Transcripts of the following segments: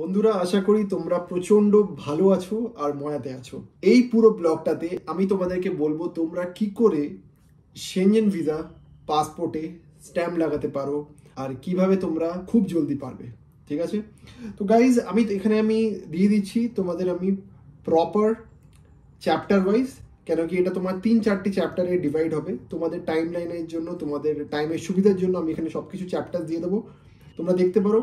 বন্ধুরা আশা করি তোমরা প্রচন্ড ভালো আছো আর ময়াতে আছো এই পুরো ব্লগটাতে আমি তোমাদেরকে বলবো তোমরা কি করে সেঞ্জেন ভিসা পাসপোর্টে স্ট্যাম্প লাগাতে পারো আর কিভাবে তোমরা খুব জলদি পারবে ঠিক আছে তো গাইজ আমি এখানে আমি দিয়ে দিচ্ছি তোমাদের আমি প্রপার চ্যাপ্টার ওয়াইজ কেন কি এটা তোমার তিন চারটি চ্যাপ্টারে ডিভাইড হবে তোমাদের টাইম লাইনের জন্য তোমাদের টাইমের সুবিধার জন্য আমি এখানে সব কিছু চ্যাপ্টার দিয়ে দেবো তোমরা দেখতে পারো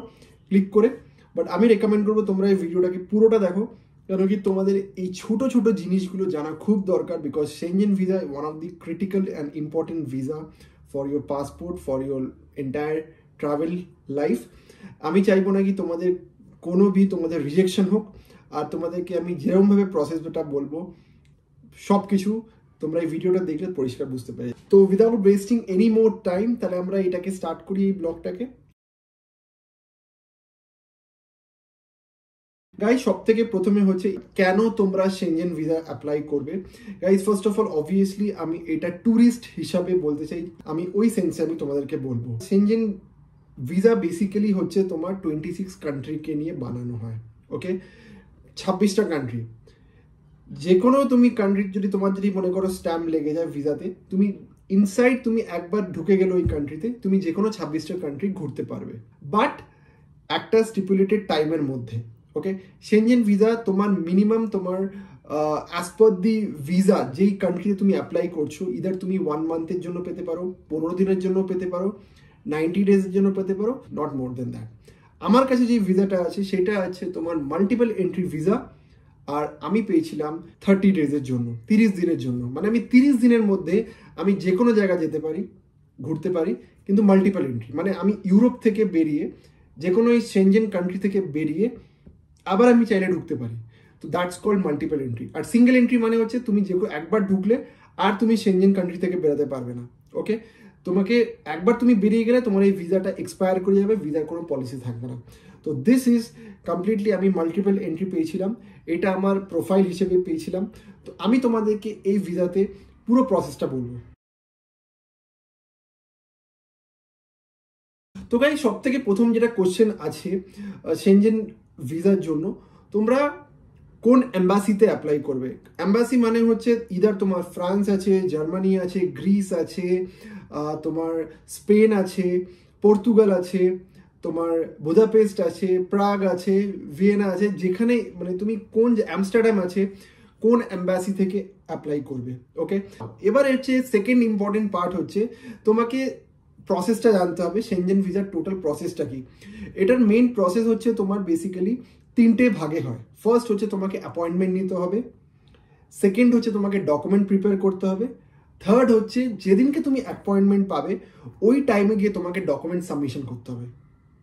ক্লিক করে বাট আমি রেকমেন্ড করবো তোমরা এই ভিডিওটাকে পুরোটা দেখো কেন কি তোমাদের এই ছোট ছোট জিনিসগুলো জানা খুব দরকার because Schengen visa one of the critical and important visa for your passport for your entire travel life আমি চাইবো না কি তোমাদের কোনো ভি তোমাদের রিজেকশন হোক আর তোমাদেরকে আমি যেরকমভাবে প্রসেসটা বলবো সব কিছু তোমরা এই ভিডিওটা দেখলে পরিষ্কার বুঝতে পারবে তো without wasting any more time তাহলে আমরা এটাকে স্টার্ট করি এই ব্লগটাকে গাই সব থেকে প্রথমে হচ্ছে কেন তোমরা সেঞ্জেন ভিসা অ্যাপ্লাই করবে guys first of all obviously আমি এটা ট্যুরিস্ট হিসাবে বলতে চাই আমি ওই সেন্সে আমি তোমাদেরকে বলবো সেঞ্জেন ভিসা বেসিক্যালি হচ্ছে তোমার টোয়েন্টি সিক্স কান্ট্রিকে নিয়ে বানানো হয় ওকে ছাব্বিশটা কান্ট্রি যে কোনো তুমি কান্ট্রির যদি তোমার যদি মনে করো স্ট্যাম্প লেগে যায় ভিসাতে তুমি ইনসাইড তুমি একবার ঢুকে গেলে ওই কান্ট্রিতে তুমি যে কোনো ছাব্বিশটা কান্ট্রি ঘুরতে পারবে বাট একটা স্টিপুলেটেড টাইমের মধ্যে ওকে সেনজেন ভিসা তোমার মিনিমাম তোমার অ্যাজ পার দি ভিসা যেই কান্ট্রিতে তুমি অ্যাপ্লাই করছো ইদার তুমি ওয়ান মান্থের জন্য পেতে পারো পনেরো দিনের জন্য পেতে পারো নাইনটি ডেজের জন্য পেতে পারো নট মোর দেন দ্যাট আমার কাছে যে ভিসাটা আছে সেটা আছে তোমার মাল্টিপল এন্ট্রি ভিসা আর আমি পেয়েছিলাম থার্টি ডেজের জন্য তিরিশ দিনের জন্য মানে আমি তিরিশ দিনের মধ্যে আমি যে কোনো জায়গা যেতে পারি ঘুরতে পারি কিন্তু মাল্টিপল এন্ট্রি মানে আমি ইউরোপ থেকে বেরিয়ে যে কোনো এই সেনজেন কান্ট্রি থেকে বেরিয়ে আবার আমি চাইলে ঢুকতে পারি তো দ্যাটস কল্ড মাল্টিপল এন্ট্রি আর সিঙ্গেল এন্ট্রি মানে হচ্ছে তুমি যে একবার ঢুকলে আর তুমি সেঞ্জেন কান্ট্রি থেকে বেরোতে পারবে না ওকে তোমাকে একবার তুমি বেরিয়ে গেলে তোমার এই ভিসাটা এক্সপায়ার করে যাবে ভিসার কোনো পলিসি থাকবে না তো দিস ইজ কমপ্লিটলি আমি মাল্টিপল এন্ট্রি পেয়েছিলাম এটা আমার প্রোফাইল হিসেবে পেয়েছিলাম তো আমি তোমাদেরকে এই ভিসাতে পুরো প্রসেসটা বলবো তো গাই সব থেকে প্রথম যেটা কোশ্চেন আছে সেনজেন ভিসার জন্য তোমরা কোন অ্যাম্বাসিতে অ্যাপ্লাই করবে অ্যাম্বাসি মানে হচ্ছে ইদার তোমার ফ্রান্স আছে জার্মানি আছে গ্রিস আছে তোমার স্পেন আছে পর্তুগাল আছে তোমার বুদাপেস্ট আছে প্রাগ আছে ভিয়েনা আছে যেখানে মানে তুমি কোন অ্যামস্টারডাম আছে কোন অ্যাম্বাসি থেকে অ্যাপ্লাই করবে ওকে এবার হচ্ছে সেকেন্ড ইম্পর্টেন্ট পার্ট হচ্ছে তোমাকে প্রসেসটা জানতে হবে সেনজেন ভিসার টোটাল প্রসেসটা কি এটার মেন প্রসেস হচ্ছে তোমার বেসিক্যালি তিনটে ভাগে হয় ফার্স্ট হচ্ছে তোমাকে অ্যাপয়েন্টমেন্ট নিতে হবে সেকেন্ড হচ্ছে তোমাকে ডকুমেন্ট প্রিপেয়ার করতে হবে থার্ড হচ্ছে যেদিনকে তুমি অ্যাপয়েন্টমেন্ট পাবে ওই টাইমে গিয়ে তোমাকে ডকুমেন্ট সাবমিশন করতে হবে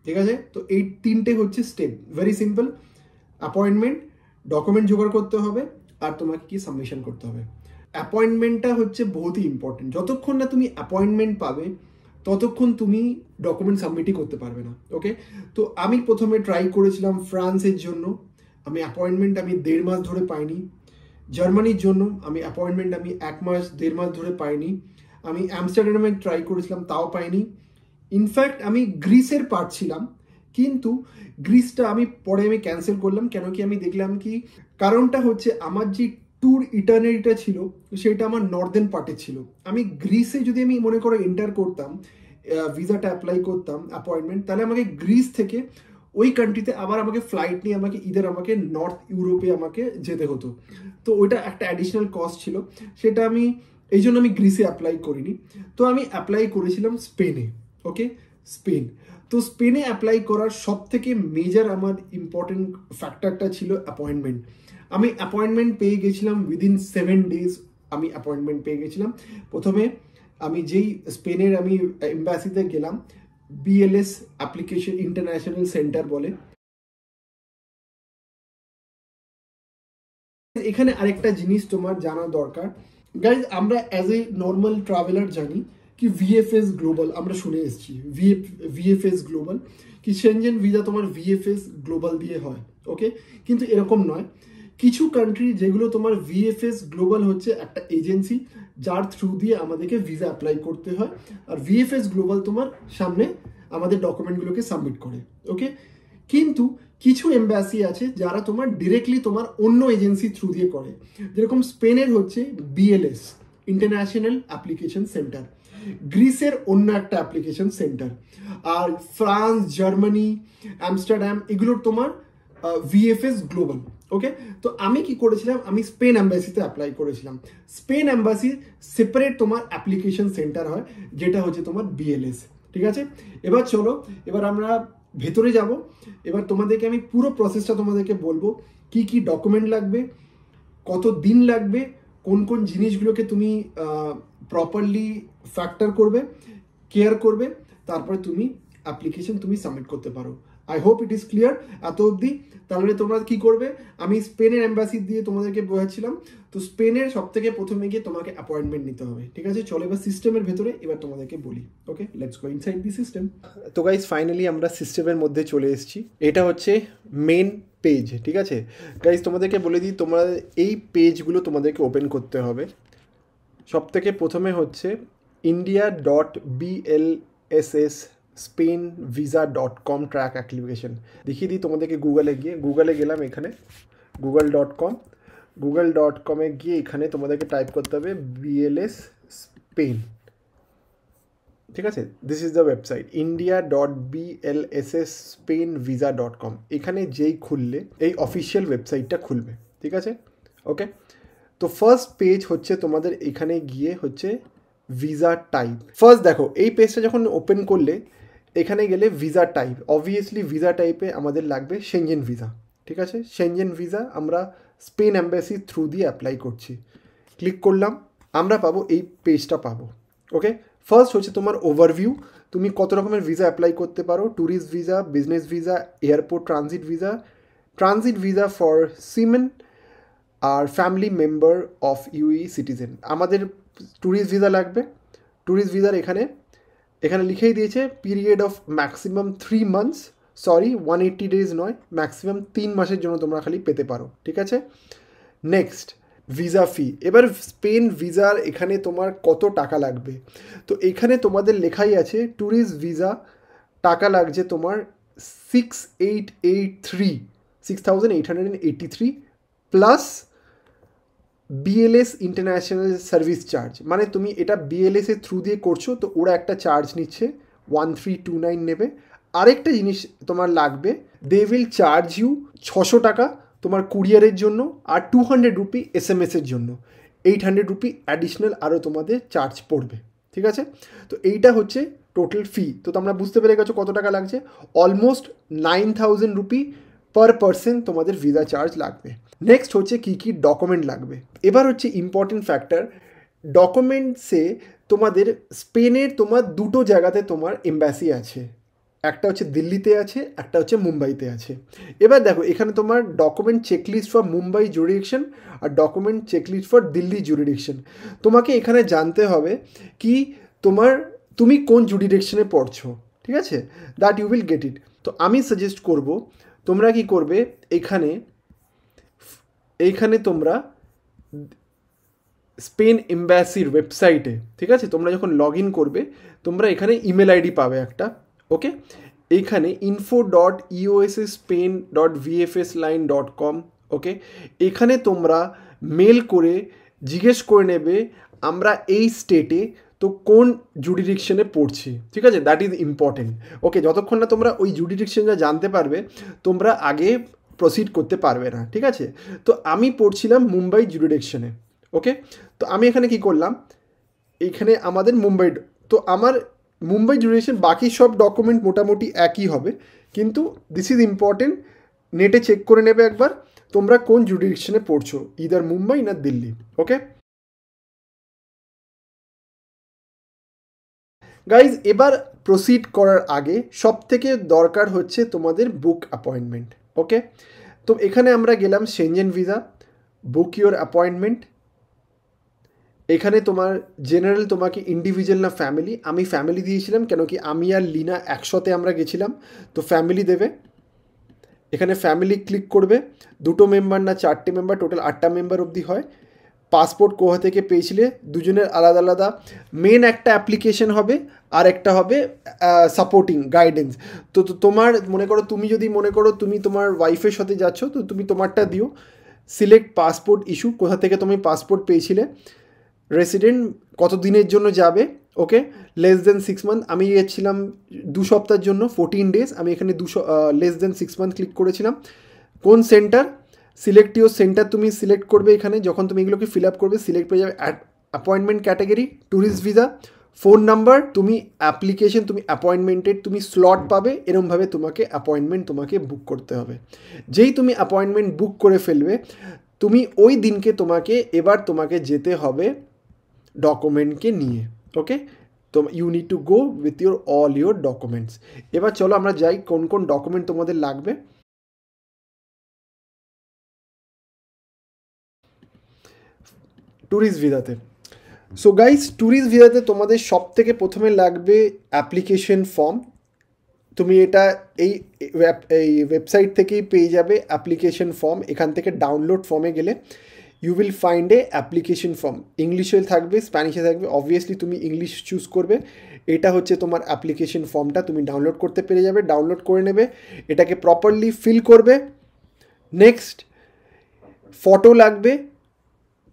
ঠিক আছে তো এই তিনটে হচ্ছে step very simple appointment document জোগাড় করতে হবে আর তোমাকে কি সাবমিশন করতে হবে অ্যাপয়েন্টমেন্টটা হচ্ছে বহুতই ইম্পর্টেন্ট যতক্ষণ না তুমি অ্যাপয়েন্টমেন্ট পাবে ততক্ষণ তুমি ডকুমেন্ট সাবমিটই করতে পারবে না ওকে তো আমি প্রথমে ট্রাই করেছিলাম ফ্রান্সের জন্য আমি অ্যাপয়েন্টমেন্ট আমি দেড় মাস ধরে পাইনি জার্মানির জন্য আমি অ্যাপয়েন্টমেন্ট আমি এক মাস দেড় মাস ধরে পাইনি আমি অ্যামস্টারডামে ট্রাই করেছিলাম তাও পাইনি ইনফ্যাক্ট আমি গ্রিসের পারছিলাম কিন্তু গ্রিসটা আমি পরে আমি ক্যান্সেল করলাম কেন কি আমি দেখলাম কি কারণটা হচ্ছে আমার যে ট্যুর ইটার্নিটিটা ছিল সেটা আমার নর্দার্ন পার্টে ছিল আমি গ্রিসে যদি আমি মনে করো এন্টার করতাম ভিসাটা অ্যাপ্লাই করতাম অ্যাপয়েন্টমেন্ট তাহলে আমাকে গ্রিস থেকে ওই কান্ট্রিতে আবার আমাকে ফ্লাইট নিয়ে আমাকে ইদার আমাকে নর্থ ইউরোপে আমাকে যেতে হতো তো ওইটা একটা অ্যাডিশনাল কস্ট ছিল সেটা আমি এই জন্য আমি গ্রিসে অ্যাপ্লাই করিনি তো আমি অ্যাপ্লাই করেছিলাম স্পেনে ওকে স্পেন তো স্পেনে অ্যাপ্লাই করার সব থেকে মেজার আমার ইম্পর্টেন্ট ফ্যাক্টরটা ছিল অ্যাপয়েন্টমেন্ট আমি অ্যাপয়েন্টমেন্ট পেয়ে গেছিলাম উইদিন সেভেন ডেজ আমি অ্যাপয়েন্টমেন্ট পেয়ে গেছিলাম প্রথমে আমি যেই স্পেনের আমি এম্বাসিতে গেলাম বিএলএস অ্যাপ্লিকেশন ইন্টারন্যাশনাল সেন্টার বলে এখানে আরেকটা জিনিস তোমার জানা দরকার গাইজ আমরা অ্যাজ এ নর্মাল ট্রাভেলার জানি কি ভিএফএস গ্লোবাল আমরা শুনে এসেছি ভিএফএস গ্লোবাল কি সেনজেন ভিজা তোমার ভিএফএস গ্লোবাল দিয়ে হয় ওকে কিন্তু এরকম নয় কিছু কান্ট্রি যেগুলো তোমার ভিএফএস গ্লোবাল হচ্ছে একটা এজেন্সি যার থ্রু দিয়ে আমাদেরকে ভিসা অ্যাপ্লাই করতে হয় আর ভিএফএস গ্লোবাল তোমার সামনে আমাদের ডকুমেন্টগুলোকে সাবমিট করে ওকে কিন্তু কিছু এম্বাসি আছে যারা তোমার ডিরেক্টলি তোমার অন্য এজেন্সি থ্রু দিয়ে করে যেরকম স্পেনের হচ্ছে বিএলএস ইন্টারন্যাশনাল অ্যাপ্লিকেশন সেন্টার গ্রিসের অন্য একটা অ্যাপ্লিকেশন সেন্টার আর ফ্রান্স জার্মানি অ্যামস্টারড্যাম এগুলোর তোমার ভিএফএস গ্লোবাল ওকে তো আমি কি করেছিলাম আমি স্পেন অ্যাম্বাসিতে অ্যাপ্লাই করেছিলাম স্পেন অ্যাম্বাসির সেপারেট তোমার অ্যাপ্লিকেশন সেন্টার হয় যেটা হচ্ছে তোমার বিএলএস ঠিক আছে এবার চলো এবার আমরা ভেতরে যাব এবার তোমাদেরকে আমি পুরো প্রসেসটা তোমাদেরকে বলবো কি কি ডকুমেন্ট লাগবে কত দিন লাগবে কোন কোন জিনিসগুলোকে তুমি প্রপারলি ফ্যাক্টর করবে কেয়ার করবে তারপরে তুমি অ্যাপ্লিকেশন তুমি সাবমিট করতে পারো I hope it is clear এত অবধি তাহলে তোমরা কি করবে আমি স্পেনের অ্যাম্বাসি দিয়ে তোমাদেরকে বোঝাচ্ছিলাম তো স্পেনের সব থেকে প্রথমে গিয়ে তোমাকে অ্যাপয়েন্টমেন্ট নিতে হবে ঠিক আছে চলো এবার সিস্টেমের ভেতরে এবার তোমাদেরকে বলি okay let's go inside the system তো গাইজ ফাইনালি আমরা সিস্টেমের মধ্যে চলে এসেছি এটা হচ্ছে মেন পেজ ঠিক আছে গাইজ তোমাদেরকে বলে দিই তোমরা এই পেজগুলো তোমাদেরকে ওপেন করতে হবে সব থেকে প্রথমে হচ্ছে India dot BLSS Spain visa dot com track application দেখিয়ে দিই তোমাদেরকে গুগলে গিয়ে গুগলে গেলাম এখানে Google dot com Google dot কমে গিয়ে এখানে তোমাদেরকে টাইপ করতে হবে বিএলএস স্পেন ঠিক আছে this is the website India dot BLSS Spain visa dot com এখানে যেই খুললে এই অফিসিয়াল ওয়েবসাইটটা খুলবে ঠিক আছে ওকে তো ফার্স্ট পেজ হচ্ছে তোমাদের এখানে গিয়ে হচ্ছে ভিসা টাইপ ফার্স্ট দেখো এই পেজটা যখন ওপেন করলে এখানে গেলে ভিসা টাইপ অবভিয়াসলি ভিসা টাইপে আমাদের লাগবে সেঞ্জেন ভিসা ঠিক আছে সেঞ্জেন ভিসা আমরা স্পেন অ্যাম্বাসি থ্রু দিয়ে অ্যাপ্লাই করছি ক্লিক করলাম আমরা পাবো এই পেজটা পাবো ওকে ফার্স্ট হচ্ছে তোমার ওভারভিউ তুমি কত রকমের ভিসা অ্যাপ্লাই করতে পারো tourist visa business visa airport transit visa transit visa for seamen আর family member of EU citizen আমাদের ট্যুরিস্ট ভিসা লাগবে ট্যুরিস্ট ভিসার এখানে এখানে লিখেই দিয়েছে period of maximum three months sorry one eighty days নয় ম্যাক্সিমাম তিন মাসের জন্য তোমরা খালি পেতে পারো ঠিক আছে নেক্সট ভিসা ফি এবার স্পেন ভিসার এখানে তোমার কত টাকা লাগবে তো এখানে তোমাদের লেখাই আছে ট্যুরিস্ট ভিসা টাকা লাগছে তোমার six eight eight three six thousand eight hundred eighty three plus BLS international service charge মানে তুমি এটা বিএলএসের থ্রু দিয়ে করছো তো ওরা একটা চার্জ নিচ্ছে ওয়ান থ্রি টু নাইন নেবে আরেকটা জিনিস তোমার লাগবে দে উইল চার্জ ইউ ছশো টাকা তোমার কুরিয়ারের জন্য আর two hundred rupee S M এসের জন্য এইট হান্ড্রেড রুপি অ্যাডিশনাল আরও তোমাদের চার্জ পড়বে ঠিক আছে তো এইটা হচ্ছে টোটাল ফি তো তোমরা বুঝতে পেরে গেছো কত টাকা লাগছে almost nine thousand rupee per person তোমাদের ভিসা চার্জ লাগবে নেক্সট হচ্ছে কী কী ডকুমেন্ট লাগবে এবার হচ্ছে ইম্পর্টেন্ট ফ্যাক্টর ডকুমেন্টসে তোমাদের স্পেনের তোমার দুটো জায়গাতে তোমার এম্বাসি আছে একটা হচ্ছে দিল্লিতে আছে একটা হচ্ছে মুম্বাইতে আছে এবার দেখো এখানে তোমার document checklist for Mumbai jurisdiction আর document checklist for Delhi jurisdiction তোমাকে এখানে জানতে হবে কি তোমার তুমি কোন জুডিডিকশনে পড়ছো ঠিক আছে that you will get it তো আমি সাজেস্ট করব তোমরা কি করবে এখানে এইখানে তোমরা স্পেন এম্বাসির ওয়েবসাইটে ঠিক আছে তোমরা যখন লগ ইন করবে তোমরা এখানে ইমেল আইডি পাবে একটা ওকে এইখানে info dot EOSA Spain dot VFS line dot com okay এখানে তোমরা মেল করে জিজ্ঞেস করে নেবে আমরা এই স্টেটে তো কোন জুডিডিকশনে পড়ছি ঠিক আছে দ্যাট ইজ ইম্পর্টেন্ট ওকে যতক্ষণ না তোমরা ওই জুডিডিকশনটা জানতে পারবে তোমরা আগে প্রসিড করতে পারবে না ঠিক আছে তো আমি পড়ছিলাম মুম্বাই জুডিরেকশনে ওকে তো আমি এখানে কি করলাম এখানে আমাদের মুম্বাই তো আমার মুম্বাই জুডিরেকশন বাকি সব ডকুমেন্ট মোটামুটি একই হবে কিন্তু দিস ইজ ইম্পর্টেন্ট নেটে চেক করে নেবে একবার তোমরা কোন জুডিরেকশনে পড়ছো ইদার মুম্বাই না দিল্লি ওকে গাইজ এবার প্রসিড করার আগে সব থেকে দরকার হচ্ছে তোমাদের বুক অ্যাপয়েন্টমেন্ট ওকে তো এখানে আমরা গেলাম Schengen visa book your appointment এখানে তোমার জেনারেল তোমাকে ইন্ডিভিজুয়াল না ফ্যামিলি আমি ফ্যামিলি দিয়েছিলাম কেন কি আমি আর লিনা একসাথে আমরা গেছিলাম তো ফ্যামিলি দেবে এখানে ফ্যামিলি ক্লিক করবে দুটো মেম্বার না চারটে মেম্বার টোটাল আটটা মেম্বার অবধি হয় পাসপোর্ট কোহ থেকে পেয়েছিলে দুজনের আলাদা আলাদা মেন একটা অ্যাপ্লিকেশন হবে আর একটা হবে সাপোর্টিং গাইডেন্স তো তোমার মনে করো তুমি যদি মনে করো তুমি তোমার ওয়াইফের সাথে যাচ্ছ তো তুমি তোমারটা দিও সিলেক্ট পাসপোর্ট ইস্যু কোথা থেকে তুমি পাসপোর্ট পেয়েছিলে রেসিডেন্ট কত দিনের জন্য যাবে okay less then six month আমি গেছিলাম দু সপ্তাহের জন্য ফোরটিন ডেজ আমি এখানে দুশো less then six month click করেছিলাম কোন সেন্টার সিলেক্ট ইউর সেন্টার তুমি সিলেক্ট করবে এখানে যখন তুমি এগুলোকে ফিল আপ করবে সিলেক্ট পেয়ে যাবে appointment category tourist visa phone number তুমি অ্যাপ্লিকেশন তুমি অ্যাপয়েন্টমেন্টের তুমি স্লট পাবে এরমভাবে তোমাকে অ্যাপয়েন্টমেন্ট তোমাকে বুক করতে হবে যেই তুমি অ্যাপয়েন্টমেন্ট বুক করে ফেলবে তুমি ওই দিনকে তোমাকে এবার তোমাকে যেতে হবে ডকুমেন্টকে নিয়ে ওকে তো you need to go with your all your documents এবার চলো আমরা যাই কোন কোন ডকুমেন্ট তোমাদের লাগবে ট্যুরিস্ট ভিসাতে সো গাইস ট্যুরিস্ট ভিসাতে তোমাদের সব থেকে প্রথমে লাগবে অ্যাপ্লিকেশন ফর্ম তুমি এটা এই এই ওয়েবসাইট থেকেই পেয়ে যাবে অ্যাপ্লিকেশন ফর্ম এখান থেকে ডাউনলোড ফর্মে গেলে you will find a application form ইংলিশে থাকবে স্প্যানিশে থাকবে অবভিয়াসলি তুমি ইংলিশ চুজ করবে এটা হচ্ছে তোমার অ্যাপ্লিকেশন ফর্মটা তুমি ডাউনলোড করতে পেরে যাবে ডাউনলোড করে নেবে এটাকে প্রপারলি ফিল করবে নেক্সট ফটো লাগবে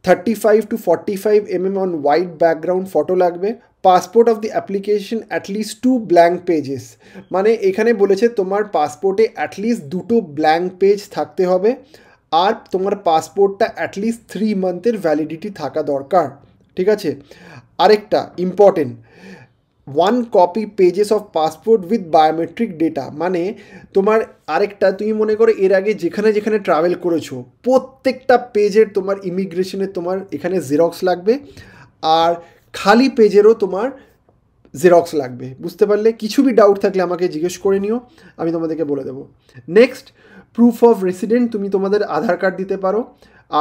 35 to 45 mm on white background photo লাগবে passport of the application at least two blank pages মানে এখানে বলেছে তোমার পাসপোর্টে অ্যাটলিস্ট দুটো ব্ল্যাঙ্ক পেজ থাকতে হবে আর তোমার পাসপোর্টটা অ্যাটলিস্ট থ্রি মান্থের ভ্যালিডিটি থাকা দরকার ঠিক আছে আরেকটা important one copy pages of passport with biometric data মানে তোমার আরেকটা তুমি মনে করো এর আগে যেখানে যেখানে ট্রাভেল করেছো প্রত্যেকটা পেজের তোমার ইমিগ্রেশনের তোমার এখানে জেরক্স লাগবে আর খালি পেজেরও তোমার জেরক্স লাগবে বুঝতে পারলে কিছু বি ডাউট থাকলে আমাকে জিজ্ঞেস করে নিও আমি তোমাদেরকে বলে দেবো নেক্সট প্রুফ অফ রেসিডেন্ট তুমি তোমাদের আধার কার্ড দিতে পারো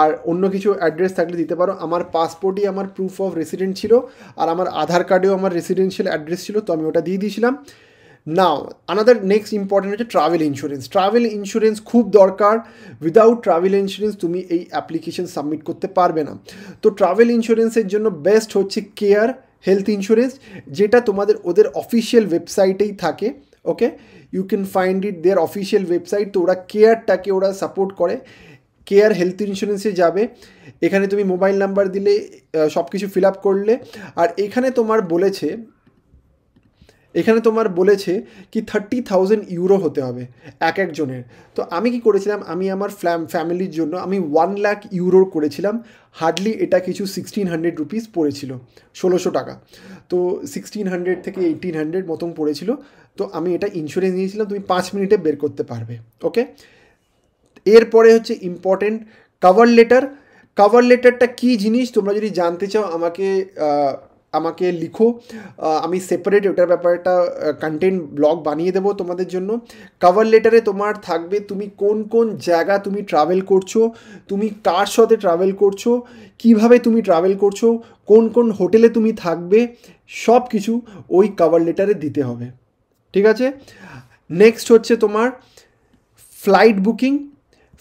আর অন্য কিছু অ্যাড্রেস থাকলে দিতে পারো আমার পাসপোর্টই আমার প্রুফ অফ রেসিডেন্ট ছিল আর আমার আধার কার্ডেও আমার রেসিডেন্সিয়াল অ্যাড্রেস ছিল তো আমি ওটা দিয়ে দিয়েছিলাম নাও আনাদার নেক্সট ইম্পর্টেন্ট হচ্ছে ট্রাভেল ইন্স্যুরেন্স ট্রাভেল ইন্স্যুরেন্স খুব দরকার উইদাউট ট্রাভেল ইন্স্যুরেন্স তুমি এই অ্যাপ্লিকেশন সাবমিট করতে পারবে না তো ট্রাভেল ইন্স্যুরেন্সের জন্য বেস্ট হচ্ছে কেয়ার হেলথ ইন্স্যুরেন্স যেটা তোমাদের ওদের অফিসিয়াল ওয়েবসাইটেই থাকে okay you can find it there official website তো ওরা কেয়ারটাকে ওরা সাপোর্ট করে কেয়ার হেলথ ইন্স্যুরেন্সে যাবে এখানে তুমি মোবাইল নাম্বার দিলে সব কিছু ফিল আপ করলে আর এখানে তোমার বলেছে এখানে তোমার বলেছে কি থার্টি থাউজেন্ড ইউরো হতে হবে এক একজনের তো আমি কি করেছিলাম আমি আমার ফ্যামিলির জন্য আমি ওয়ান লাখ ইউরোর করেছিলাম হার্ডলি এটা কিছু সিক্সটিন হান্ড্রেড রুপিস পড়েছিল ষোলোশো টাকা তো সিক্সটিন হান্ড্রেড থেকে এইটিন হান্ড্রেড মতন পড়েছিল তো আমি এটা ইন্স্যুরেন্স নিয়েছিলাম তুমি পাঁচ মিনিটে বের করতে পারবে ওকে এরপরে হচ্ছে ইম্পর্টেন্ট কাভার লেটার কাভার লেটারটা কী জিনিস তোমরা যদি জানতে চাও আমাকে আমাকে লিখো আমি সেপারেট ওটার ব্যাপারটা কন্টেন্ট ব্লগ বানিয়ে দেবো তোমাদের জন্য কাভার লেটারে তোমার থাকবে তুমি কোন কোন জায়গা তুমি ট্রাভেল করছো তুমি কার সাথে ট্রাভেল করছো কিভাবে তুমি ট্রাভেল করছো কোন কোন হোটেলে তুমি থাকবে সব কিছু ওই কাভার লেটারে দিতে হবে ঠিক আছে নেক্সট হচ্ছে তোমার flight booking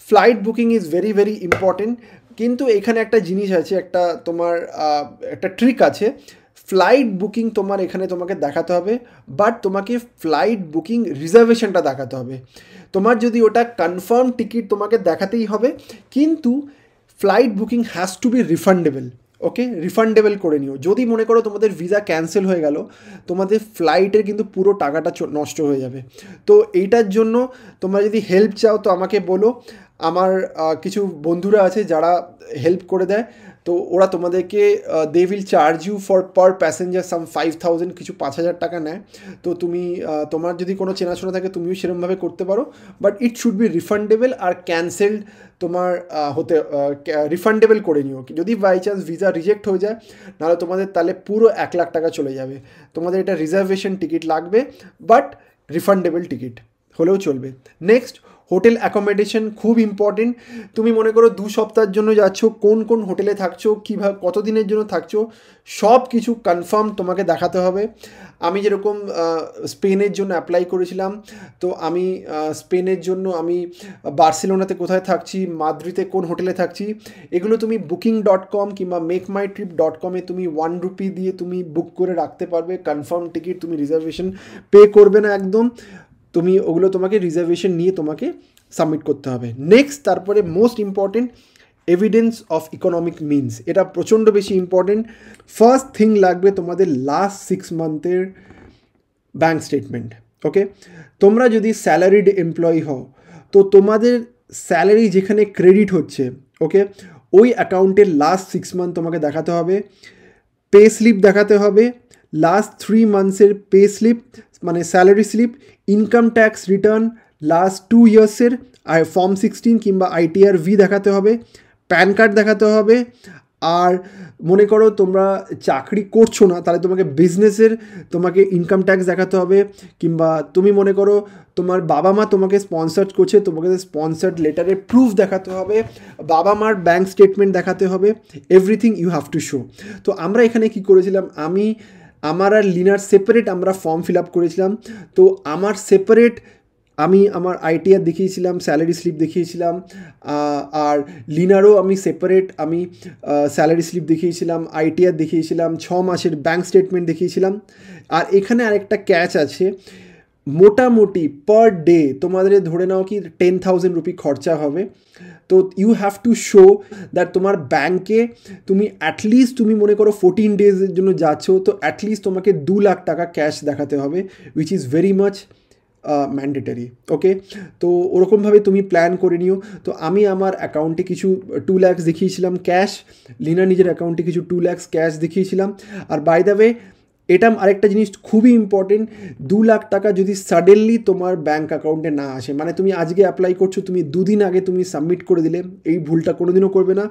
flight booking is very very important কিন্তু এখানে একটা জিনিস আছে একটা তোমার একটা ট্রিক আছে ফ্লাইট বুকিং তোমার এখানে তোমাকে দেখাতে হবে বাট তোমাকে ফ্লাইট বুকিং রিজার্ভেশনটা দেখাতে হবে তোমার যদি ওটা কনফার্ম টিকিট তোমাকে দেখাতেই হবে কিন্তু flight booking has to be refundable okay refundable করে নিও যদি মনে করো তোমাদের ভিসা ক্যান্সেল হয়ে গেল তোমাদের ফ্লাইটের কিন্তু পুরো টাকাটা নষ্ট হয়ে যাবে তো এইটার জন্য তোমরা যদি হেল্প চাও তো আমাকে বলো আমার কিছু বন্ধুরা আছে যারা হেল্প করে দেয় তো ওরা তোমাদেরকে they will charge you for per passenger some five thousand কিছু পাঁচ হাজার টাকা নেয় তো তুমি তোমার যদি কোনো চেনাশোনা থাকে তুমিও সেরমভাবে করতে পারো but it should be refundable আর ক্যান্সেলড তোমার হতে রিফান্ডেবল করে নিও যদি বাই চান্স ভিসা রিজেক্ট হয়ে যায় নাহলে তোমাদের তাহলে পুরো এক লাখ টাকা চলে যাবে তোমাদের এটা রিজার্ভেশন টিকিট লাগবে বাট রিফান্ডেবল টিকিট হলেও চলবে নেক্সট হোটেল অ্যাকোমোডেশন খুব ইম্পর্টেন্ট তুমি মনে করো দু সপ্তাহের জন্য যাচ্ছ কোন কোন হোটেলে থাকছো কীভাবে কতদিনের জন্য থাকছো সব কিছু কনফার্ম তোমাকে দেখাতে হবে আমি যেরকম স্পেনের জন্য অ্যাপ্লাই করেছিলাম তো আমি স্পেনের জন্য আমি বার্সেলোনাতে কোথায় থাকছি মাদ্রিতে কোন হোটেলে থাকছি এগুলো তুমি বুকিং ডট কম কিংবা মেক মাই ট্রিপ ডট কমে তুমি ওয়ান রুপি দিয়ে তুমি বুক করে রাখতে পারবে কনফার্ম টিকিট তুমি রিজার্ভেশন পে করবে না একদম তুমি ওগুলো তোমাকে রিজার্ভেশন নিয়ে তোমাকে সাবমিট করতে হবে নেক্সট তারপরে most important evidence of economic means এটা প্রচণ্ড বেশি ইম্পর্টেন্ট ফার্স্ট থিং লাগবে তোমাদের লাস্ট সিক্স মান্থের ব্যাঙ্ক স্টেটমেন্ট ওকে তোমরা যদি স্যালারিড এমপ্লয়ি হও তো তোমাদের স্যালারি যেখানে ক্রেডিট হচ্ছে ওকে ওই অ্যাকাউন্টের লাস্ট সিক্স মান্থ তোমাকে দেখাতে হবে পে স্লিপ দেখাতে হবে লাস্ট থ্রি মান্থসের পে স্লিপ মানে salary slip income tax return last two ইয়ার্সের আর ফর্ম সিক্সটিন কিংবা আইটিআর ভি দেখাতে হবে প্যান কার্ড দেখাতে হবে আর মনে করো তোমরা চাকরি করছো না তাহলে তোমাকে বিজনেসের তোমাকে ইনকাম ট্যাক্স দেখাতে হবে কিংবা তুমি মনে করো তোমার বাবা মা তোমাকে স্পন্সার্ড করছে তোমাকে স্পন্সার্ড লেটারের প্রুফ দেখাতে হবে বাবা মার ব্যাঙ্ক স্টেটমেন্ট দেখাতে হবে everything you have to show তো আমরা এখানে কি করেছিলাম আমি আমার আর লিনার সেপারেট আমরা ফর্ম ফিল আপ করেছিলাম তো আমার সেপারেট আমি আমার আইটিআর দেখিয়েছিলাম স্যালারি স্লিপ দেখিয়েছিলাম আর লিনারও আমি সেপারেট আমি স্যালারি স্লিপ দেখিয়েছিলাম আইটিআর দেখিয়েছিলাম ছ মাসের ব্যাঙ্ক স্টেটমেন্ট দেখিয়েছিলাম আর এখানে আরেকটা ক্যাচ আছে মোটামুটি পার ডে তোমাদের ধরে নাও কি টেন থাউজেন্ড রুপি খরচা হবে তো you have to show that তোমার ব্যাংকে তুমি অ্যাটলিস্ট তুমি মনে করো ফোরটিন ডেজের জন্য যাচ্ছ তো অ্যাটলিস্ট তোমাকে দু লাখ টাকা ক্যাশ দেখাতে হবে which is very much mandatory okay তো ওরকমভাবে তুমি প্ল্যান করে নিও তো আমি আমার অ্যাকাউন্টে কিছু টু ল্যাক্স দেখিয়েছিলাম ক্যাশ লিনা নিজের অ্যাকাউন্টে কিছু টু ল্যাক্স ক্যাশ দেখিয়েছিলাম আর বাই দ্য ওয়ে এটা আরেকটা জিনিস খুবই ইম্পর্টেন্ট দু লাখ টাকা যদি সাডেনলি তোমার ব্যাঙ্ক অ্যাকাউন্টে না আসে মানে তুমি আজকে অ্যাপ্লাই করছো তুমি দুদিন আগে তুমি সাবমিট করে দিলে এই ভুলটা কোনোদিনও করবে না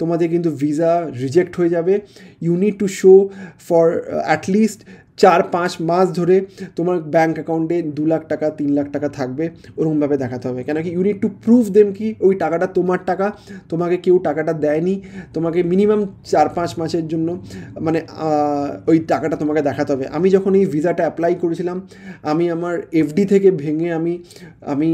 তোমাদের কিন্তু ভিসা রিজেক্ট হয়ে যাবে you need to show for at least চার পাঁচ মাস ধরে তোমার ব্যাঙ্ক অ্যাকাউন্টে দু লাখ টাকা তিন লাখ টাকা থাকবে ওরকমভাবে দেখাতে হবে কেন কি ইউনিট টু প্রুফ দেম কি ওই টাকাটা তোমার টাকা তোমাকে কেউ টাকাটা দেয়নি তোমাকে মিনিমাম চার পাঁচ মাসের জন্য মানে ওই টাকাটা তোমাকে দেখাতে হবে আমি যখন এই ভিসাটা অ্যাপ্লাই করেছিলাম আমি আমার এফডি থেকে ভেঙে আমি আমি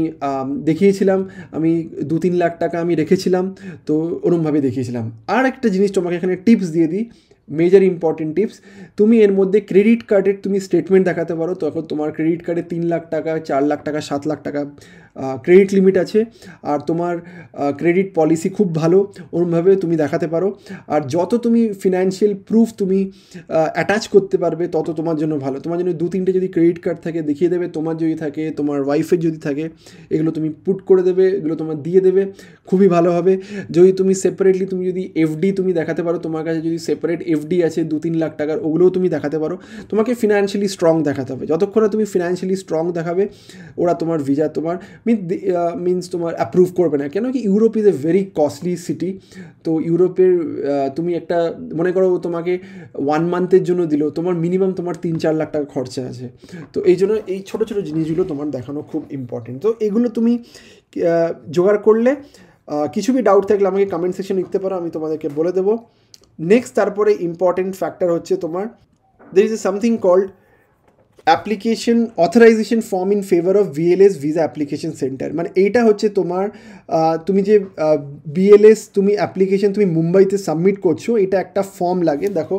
দেখিয়েছিলাম আমি দু তিন লাখ টাকা আমি রেখেছিলাম তো ওরমভাবে দেখিয়েছিলাম আর একটা জিনিস তোমাকে এখানে টিপস দিয়ে দিই মেজার ইম্পর্টেন্ট টিপস তুমি এর মধ্যে ক্রেডিট কার্ডের তুমি স্টেটমেন্ট দেখাতে পারো তখন তোমার ক্রেডিট কার্ডে তিন লাখ টাকা চার লাখ টাকা সাত লাখ টাকা ক্রেডিট লিমিট আছে আর তোমার ক্রেডিট পলিসি খুব ভালো ওরমভাবে তুমি দেখাতে পারো আর যত তুমি ফিনান্সিয়াল প্রুফ তুমি অ্যাটাচ করতে পারবে তত তোমার জন্য ভালো তোমার জন্য দু তিনটে যদি ক্রেডিট কার্ড থাকে দেখিয়ে দেবে তোমার যদি থাকে তোমার ওয়াইফের যদি থাকে এগুলো তুমি পুট করে দেবে এগুলো তোমার দিয়ে দেবে খুবই ভালো হবে যদি তুমি সেপারেটলি তুমি যদি এফডি তুমি দেখাতে পারো তোমার কাছে যদি সেপারেট এফডি আছে দু তিন লাখ টাকার ওগুলোও তুমি দেখাতে পারো তোমাকে ফিনান্সিয়ালি স্ট্রং দেখাতে হবে যতক্ষণ তুমি ফিনান্সিয়ালি স্ট্রং দেখাবে ওরা তোমার ভিসা তোমার মিন মিনস uh, তোমার অ্যাপ্রুভ করবে না কেন কি Europe is a very costly city তো ইউরোপের তুমি একটা মনে করো তোমাকে ওয়ান মান্থের জন্য দিল তোমার মিনিমাম তোমার তিন চার লাখ টাকা খরচা আছে তো এই জন্য এই ছোটো ছোটো জিনিসগুলো তোমার দেখানো খুব ইম্পর্টেন্ট তো এগুলো তুমি জোগাড় করলে কিছু বি ডাউট থাকলে আমাকে কমেন্ট সেকশন লিখতে পারো আমি তোমাদেরকে বলে দেবো নেক্সট তারপরে ইম্পর্টেন্ট ফ্যাক্টর হচ্ছে তোমার there is a something called application authorisation form in favour of BLS visa application centre মানে এইটা হচ্ছে তোমার তুমি যে বিএলএস তুমি অ্যাপ্লিকেশন তুমি মুম্বাইতে সাবমিট করছো এটা একটা ফর্ম লাগে দেখো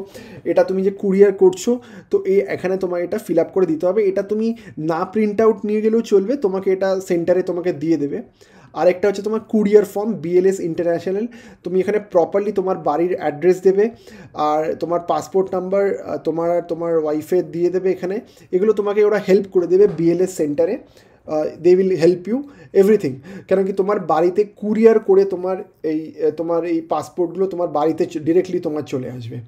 এটা তুমি যে কুরিয়ার করছো তো এই এখানে তোমার এটা ফিল আপ করে দিতে হবে এটা তুমি না প্রিন্ট আউট নিয়ে গেলেও চলবে তোমাকে এটা সেন্টারে তোমাকে দিয়ে দেবে আরেকটা হচ্ছে তোমার কুরিয়ার ফর্ম বিএলএস ইন্টারন্যাশনাল তুমি এখানে প্রপারলি তোমার বাড়ির অ্যাড্রেস দেবে আর তোমার পাসপোর্ট নাম্বার তোমার আর তোমার ওয়াইফের দিয়ে দেবে এখানে এগুলো তোমাকে ওরা হেল্প করে দেবে বিএলএস সেন্টারে they will help you everything কেন কি তোমার বাড়িতে কুরিয়ার করে তোমার এই তোমার এই পাসপোর্টগুলো তোমার বাড়িতে ডিরেক্টলি তোমার চলে আসবে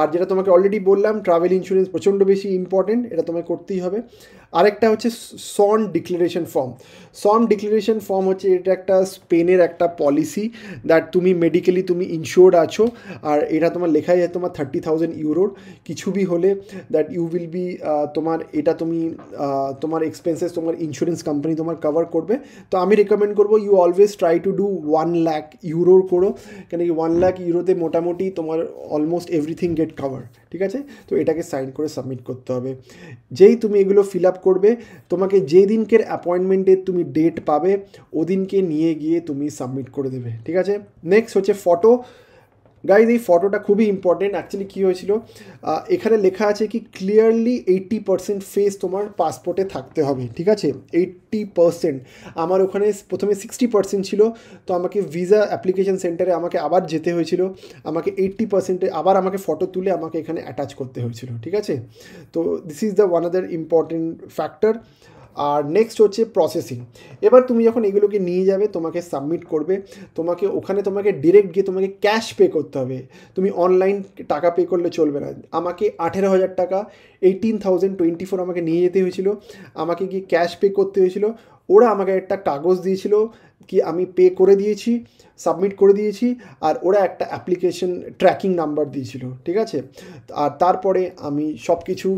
আর যেটা তোমাকে অলরেডি বললাম ট্রাভেল ইন্স্যুরেন্স প্রচণ্ড বেশি ইম্পর্টেন্ট এটা তোমায় করতেই হবে আরেকটা হচ্ছে sworn declaration form sworn declaration form হচ্ছে এটা একটা স্পেনের একটা পলিসি দ্যাট তুমি মেডিকেলি তুমি ইনশিওর্ড আছো আর এটা তোমার লেখাই যায় তোমার থার্টি থাউজেন্ড ইউরোর কিছু বি হলে দ্যাট ইউ উইল বি তোমার এটা তুমি তোমার এক্সপেন্সেস তোমার ইন্স্যুরেন্স কোম্পানি তোমার কভার করবে তো আমি রেকমেন্ড করবো you always try to do one lakh ইউরোর করো কেন কি ওয়ান লাখ ইউরোতে মোটামুটি তোমার almost everything get that cover ঠিক আছে তো এটাকে সাইন করে সাবমিট করতে হবে যেই তুমি এগুলো ফিল আপ করবে তোমাকে যেই দিনকের অ্যাপয়েন্টমেন্টের তুমি ডেট পাবে ওদিনকে নিয়ে গিয়ে তুমি সাবমিট করে দেবে ঠিক আছে নেক্সট হচ্ছে ফটো গাইজ এই ফটোটা খুবই ইম্পর্টেন্ট অ্যাকচুয়ালি কী হয়েছিল এখানে লেখা আছে কি ক্লিয়ারলি এইট্টি পারসেন্ট ফেস তোমার পাসপোর্টে থাকতে হবে ঠিক আছে এইট্টি পারসেন্ট আমার ওখানে প্রথমে সিক্সটি পারসেন্ট ছিল তো আমাকে ভিসা অ্যাপ্লিকেশন সেন্টারে আমাকে আবার যেতে হয়েছিল আমাকে এইট্টি পারসেন্টে আবার আমাকে ফটো তুলে আমাকে এখানে অ্যাটাচ করতে হয়েছিল ঠিক আছে তো this is the one other important factor আর নেক্সট হচ্ছে প্রসেসিং এবার তুমি যখন এগুলোকে নিয়ে যাবে তোমাকে সাবমিট করবে তোমাকে ওখানে তোমাকে ডিরেক্ট গিয়ে তোমাকে ক্যাশ পে করতে হবে তুমি অনলাইন টাকা পে করলে চলবে না আমাকে আঠেরো হাজার টাকা এইটিন থাউজেন্ড টোয়েন্টি ফোর আমাকে নিয়ে যেতে হয়েছিল আমাকে গিয়ে ক্যাশ পে করতে হয়েছিল ওরা আমাকে একটা কাগজ দিয়েছিল কি আমি পে করে দিয়েছি সাবমিট করে দিয়েছি আর ওরা একটা অ্যাপ্লিকেশন ট্র্যাকিং নাম্বার দিয়েছিল ঠিক আছে আর তারপরে আমি সব কিছু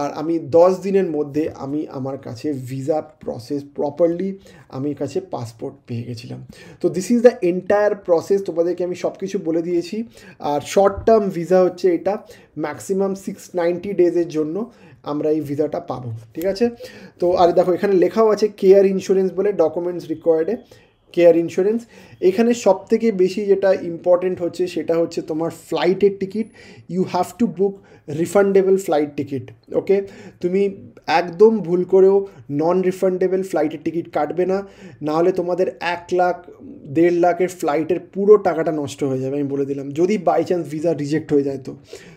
আর আমি দশ দিনের মধ্যে আমি আমার কাছে ভিসা প্রসেস প্রপারলি আমি কাছে পাসপোর্ট পেয়ে গেছিলাম তো this is the entire process তোমাদেরকে আমি সব কিছু বলে দিয়েছি আর শর্ট টার্ম ভিসা হচ্ছে এটা ম্যাক্সিমাম সিক্স নাইনটি ডেজের জন্য আমরা এই ভিসাটা পাবো ঠিক আছে তো আর দেখো এখানে লেখাও আছে কেয়ার ইন্স্যুরেন্স বলে ডকুমেন্টস রিকোয়ার্ডে কেয়ার ইন্স্যুরেন্স এখানে সবথেকে বেশি যেটা ইম্পর্টেন্ট হচ্ছে সেটা হচ্ছে তোমার ফ্লাইটের ticket you have to book refundable flight ticket okay তুমি একদম ভুল করেও নন রিফান্ডেবল ফ্লাইটের টিকিট কাটবে না নাহলে তোমাদের এক লাখ দেড় লাখের ফ্লাইটের পুরো টাকাটা নষ্ট হয়ে যাবে আমি বলে দিলাম যদি বাই চান্স ভিসা রিজেক্ট হয়ে যায় তো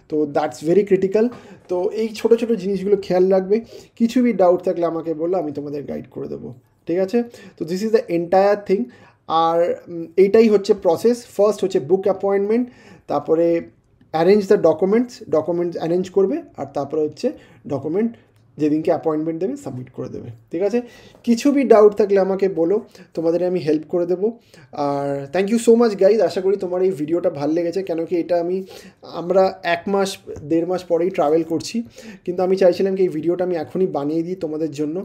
তো দ্যাটস ভেরি ক্রিটিক্যাল তো এই ছোটো ছোটো জিনিসগুলো খেয়াল রাখবে কিছু বি ডাউট থাকলে আমাকে বললো আমি তোমাদের গাইড করে দেবো ঠিক আছে তো this is the entire thing আর এইটাই হচ্ছে প্রসেস ফার্স্ট হচ্ছে বুক অ্যাপয়েন্টমেন্ট তারপরে arrange the documents documents arrange করবে আর তারপরে হচ্ছে ডকুমেন্ট যেদিনকে অ্যাপয়েন্টমেন্ট দেবে সাবমিট করে দেবে ঠিক আছে কিছু বি ডাউট থাকলে আমাকে বলো তোমাদের আমি হেল্প করে দেবো আর thank you so much guys আশা করি তোমার এই ভিডিওটা ভাল লেগেছে কেন কি এটা আমি আমরা এক মাস দেড় মাস পরেই ট্রাভেল করছি কিন্তু আমি চাইছিলাম কি এই ভিডিওটা আমি এখনই বানিয়ে দিই তোমাদের জন্য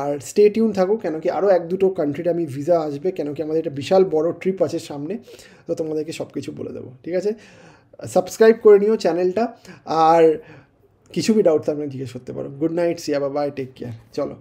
আর স্টে টিউন থাকো কেন কি আরও এক দুটো কান্ট্রিতে আমি ভিসা আসবে কেন কি আমাদের একটা বিশাল বড় ট্রিপ আছে সামনে তো তোমাদেরকে সব কিছু বলে দেবো ঠিক আছে সাবস্ক্রাইব করে নিও চ্যানেলটা আর কিছু বি ডাউট থাকলে জিজ্ঞেস করতে পারো গুড নাইট সিয়া বাবা বাই টেক কেয়ার চলো